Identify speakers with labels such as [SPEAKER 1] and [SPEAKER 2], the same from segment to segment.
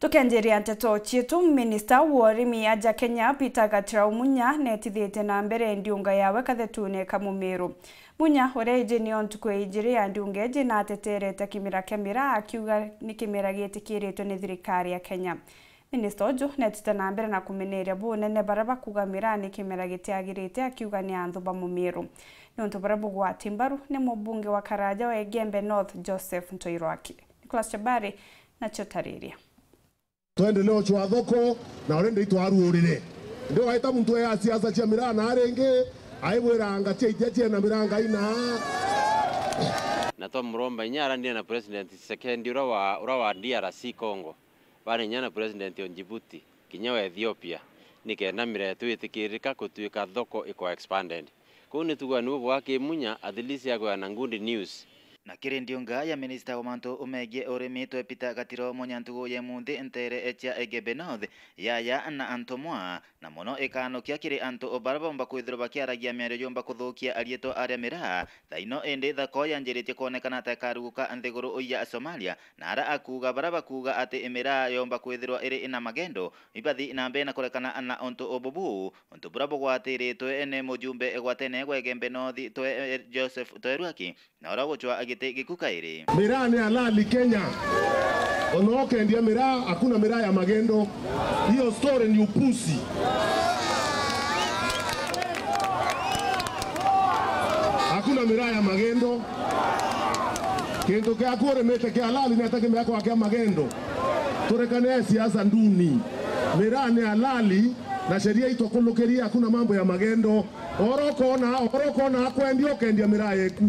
[SPEAKER 1] tukenderia ndeto ciitu minista wa urimi ya nja kenya peter gatira munya netithite na mbere ndiunga yawe kathetune kamumiru munya uria ni nio ntuku injiri ya ndiunga inji na ta kimira kemira akiuga ni kimira giitikiritwe ni thirikari ya kenya minista uju netite na mbere na kumeneria bunene baria bakugamira ni kimira gitiagirite akiuga ni anthu ba mumiru ni untu baria bugwati timbaru ni mubunge wa karaja wa egembe north joseph ntoiroaki nicholas chabari nacio tariria
[SPEAKER 2] twende leo chwa thoko na urende itwarurire ndio waita muntu ya siasa cia mirana arenge aibwiranga cia itia cia na miranga ina
[SPEAKER 3] natoa mromba muromba inyara ndiye na president second ura wa ura wa DRC Congo bari nyana president on Djibouti kinya wa Ethiopia nikenamire twitikirika gutuika thoko iko expanded kuu nituga ni wake munya adhilisi agwa na good news
[SPEAKER 4] na kiri ndiunga ya minista wa mantu umegie urimi twepita gatiro munyantugu ye muthi ntere echa egebe north yaya na antomwa na muno ikanukia kiri antu ubara bomba kwithirwa bakiaragia mĩario yomba kuthukia arietwo aria mĩraa thaino indi thako yanjĩrĩtie kuonekana ta ĩkaruguka nthiguru uiya somalia na ara akuga bara bakuga atĩ mĩraa yomba kwithirwa ĩrĩ ina magendo ibathi na mbere na kurekana na untu ububu untu bura bugwatĩrĩtwe ene mũjumbe egwatene gwegembe north twe eh, joseph twerwaki na ũra gũcua gä kaä
[SPEAKER 2] rä nä alali kenya ona okendia mä hakuna mä ya magendo hiyo story ni upusi hakuna mä ya magendo kä ndå kä aku å kä alali nä atä mä akwa a magendo tå siasa nduni mä nä alali na sheria itokulukiria hakuna mambo ya magendo orokona orokona akwendia ukendia miraa yeku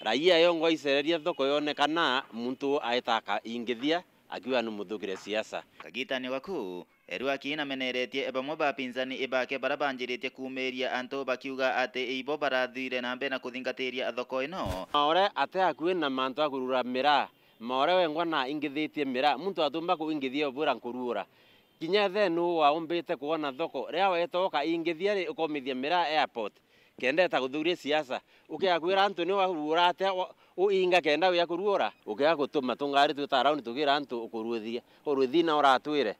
[SPEAKER 3] raia
[SPEAKER 4] yo ngo aicereria thoko yone kana muntu aitaka ingithia akiwa ni muthugire siasa kagitanio gaku Erwaki inameneretie bamwe bapinzani ibake bara banjiritie kumiria anto bakiuga ate ibo barathire na mbena kuthingatiria thoko ino
[SPEAKER 3] ore ate akwe na manto akurura mira more wengwa na ingithitie mira muntu atumba ku ingithia bura nkurura kinya thenu wa umbite kuona thoko ria wetoka ingithia ri ukomithia mira airport kendeta guthuria siasa ukiakwira antu ni wahurate uinga kenda wia kuruora ukia gutuma tungari twita round tugira antu ukuruthia uruthi na uratwire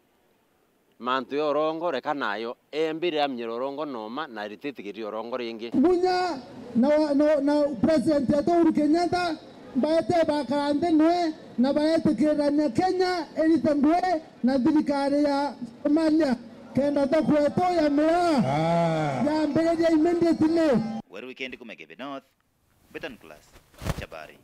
[SPEAKER 3] mantu yo rongo reka nayo embire amnyiro rongo noma na rititigiri rongo ringi bunya
[SPEAKER 4] na na, na president ya Uhuru Kenyatta baete bakande nwe na baete baetikirania Kenya erite ndwe na thirikari ya Somalia kenda to kweto ya miraa ah. ya Where weekend kumegebe north, Betan class, Chabari.